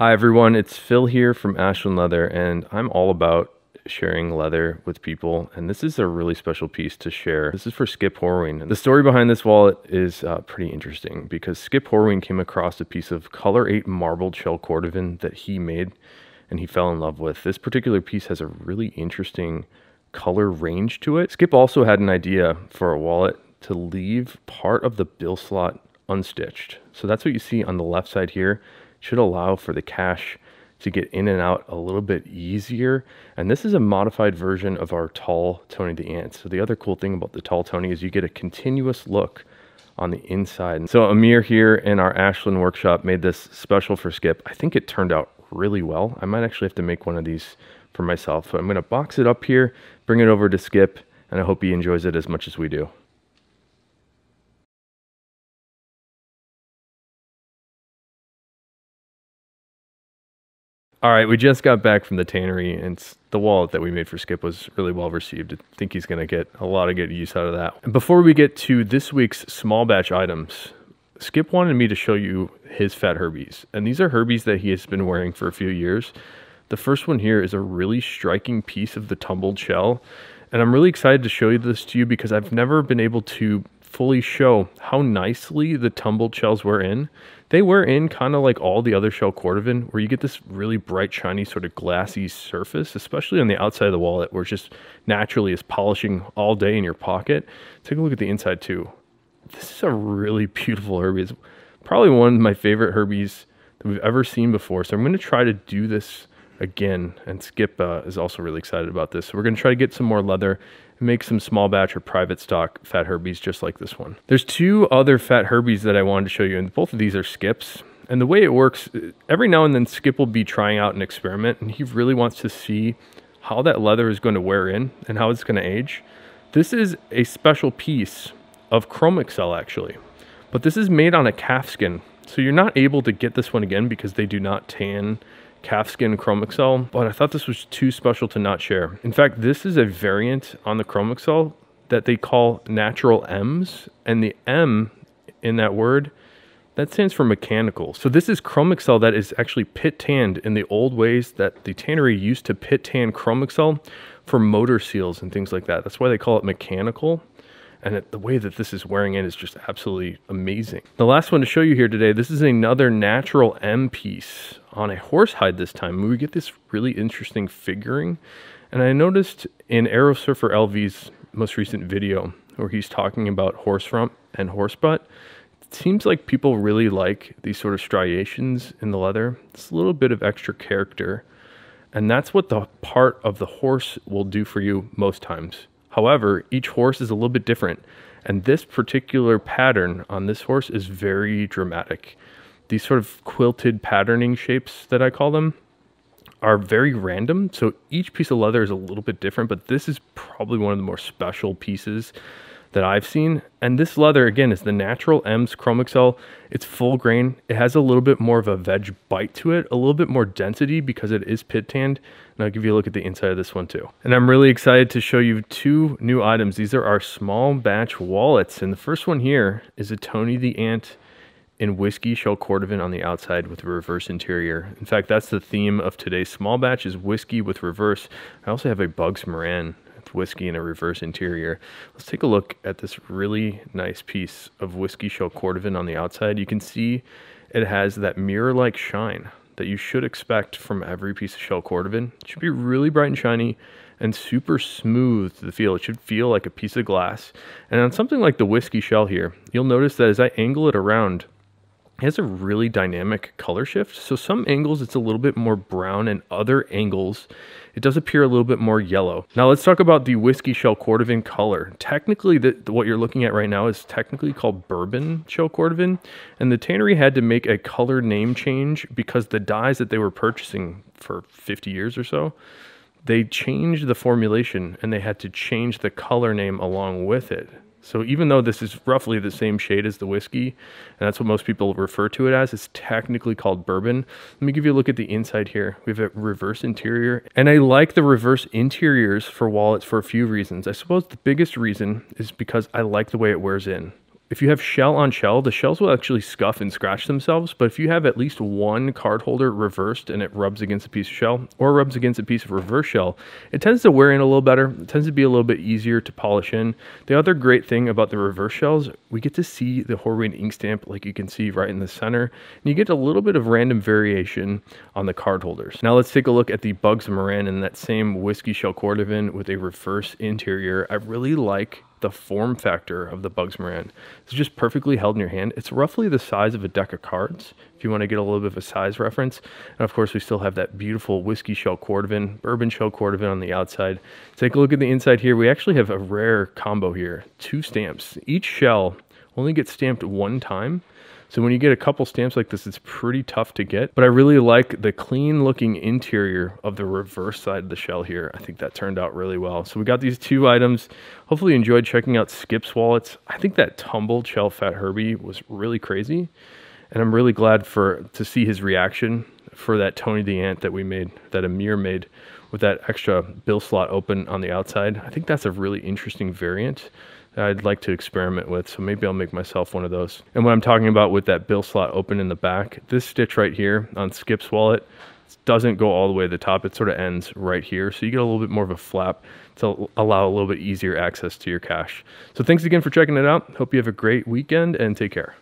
Hi, everyone. It's Phil here from Ashland Leather, and I'm all about sharing leather with people. And this is a really special piece to share. This is for Skip Horween. And the story behind this wallet is uh, pretty interesting because Skip Horween came across a piece of Color 8 marbled shell cordovan that he made and he fell in love with. This particular piece has a really interesting color range to it. Skip also had an idea for a wallet to leave part of the bill slot unstitched. So that's what you see on the left side here should allow for the cache to get in and out a little bit easier. And this is a modified version of our tall Tony the Ant. So the other cool thing about the tall Tony is you get a continuous look on the inside. So Amir here in our Ashland workshop made this special for Skip. I think it turned out really well. I might actually have to make one of these for myself. So I'm gonna box it up here, bring it over to Skip, and I hope he enjoys it as much as we do. All right, we just got back from the tannery, and the wallet that we made for Skip was really well received. I think he's going to get a lot of good use out of that. And before we get to this week's small batch items, Skip wanted me to show you his Fat Herbies, and these are Herbies that he has been wearing for a few years. The first one here is a really striking piece of the tumbled shell, and I'm really excited to show you this to you because I've never been able to fully show how nicely the tumbled shells were in. They were in kind of like all the other shell cordovan, where you get this really bright, shiny, sort of glassy surface, especially on the outside of the wallet, where it's just naturally is polishing all day in your pocket. Take a look at the inside too. This is a really beautiful Herbie. It's probably one of my favorite Herbies that we've ever seen before. So I'm going to try to do this again. And Skip uh, is also really excited about this. So we're going to try to get some more leather and make some small batch or private stock Fat Herbies just like this one. There's two other Fat Herbies that I wanted to show you, and both of these are Skips. And the way it works, uh, every now and then Skip will be trying out an experiment, and he really wants to see how that leather is going to wear in and how it's going to age. This is a special piece of Chrome Excel actually, but this is made on a calf skin. So you're not able to get this one again because they do not tan calfskin Chrome Excel, but I thought this was too special to not share. In fact, this is a variant on the Chrome Excel that they call natural M's, and the M in that word, that stands for mechanical. So this is Chrome Excel that is actually pit tanned in the old ways that the tannery used to pit tan Chrome Excel for motor seals and things like that. That's why they call it mechanical and it, the way that this is wearing in is just absolutely amazing. The last one to show you here today, this is another natural M piece on a horse hide this time. We get this really interesting figuring. And I noticed in Aerosurfer LV's most recent video where he's talking about horse rump and horse butt, it seems like people really like these sort of striations in the leather. It's a little bit of extra character. And that's what the part of the horse will do for you most times. However, each horse is a little bit different. And this particular pattern on this horse is very dramatic these sort of quilted patterning shapes that I call them are very random. So each piece of leather is a little bit different, but this is probably one of the more special pieces that I've seen. And this leather, again, is the Natural M's Chrome Excel. It's full grain. It has a little bit more of a veg bite to it, a little bit more density because it is pit tanned. And I'll give you a look at the inside of this one too. And I'm really excited to show you two new items. These are our small batch wallets. And the first one here is a Tony the Ant in whiskey, shell cordovan on the outside with a reverse interior. In fact, that's the theme of today's small batch is whiskey with reverse. I also have a Bugs Moran with whiskey in a reverse interior. Let's take a look at this really nice piece of whiskey shell cordovan on the outside. You can see it has that mirror-like shine that you should expect from every piece of shell cordovan. It should be really bright and shiny and super smooth to the feel. It should feel like a piece of glass. And on something like the whiskey shell here, you'll notice that as I angle it around, it has a really dynamic color shift. So some angles it's a little bit more brown and other angles it does appear a little bit more yellow. Now let's talk about the Whiskey Shell Cordovan color. Technically, the, what you're looking at right now is technically called Bourbon Shell Cordovan, and the tannery had to make a color name change because the dyes that they were purchasing for 50 years or so, they changed the formulation and they had to change the color name along with it. So even though this is roughly the same shade as the whiskey, and that's what most people refer to it as, it's technically called bourbon. Let me give you a look at the inside here. We have a reverse interior, and I like the reverse interiors for wallets for a few reasons. I suppose the biggest reason is because I like the way it wears in if you have shell on shell, the shells will actually scuff and scratch themselves. But if you have at least one card holder reversed and it rubs against a piece of shell or rubs against a piece of reverse shell, it tends to wear in a little better. It tends to be a little bit easier to polish in. The other great thing about the reverse shells, we get to see the Horween ink stamp like you can see right in the center. And you get a little bit of random variation on the card holders. Now let's take a look at the Bugs Moran and that same Whiskey Shell Cordovan with a reverse interior. I really like the form factor of the Bugs Moran. It's just perfectly held in your hand. It's roughly the size of a deck of cards, if you want to get a little bit of a size reference. And of course, we still have that beautiful whiskey shell cordovan, bourbon shell cordovan on the outside. Take a look at the inside here. We actually have a rare combo here, two stamps. Each shell only gets stamped one time. So when you get a couple stamps like this, it's pretty tough to get. But I really like the clean looking interior of the reverse side of the shell here. I think that turned out really well. So we got these two items. Hopefully you enjoyed checking out Skip's wallets. I think that tumbled shell Fat Herbie was really crazy. And I'm really glad for to see his reaction for that Tony the Ant that we made, that Amir made with that extra bill slot open on the outside. I think that's a really interesting variant that I'd like to experiment with. So maybe I'll make myself one of those. And what I'm talking about with that bill slot open in the back, this stitch right here on Skip's wallet doesn't go all the way to the top. It sort of ends right here. So you get a little bit more of a flap to allow a little bit easier access to your cash. So thanks again for checking it out. Hope you have a great weekend and take care.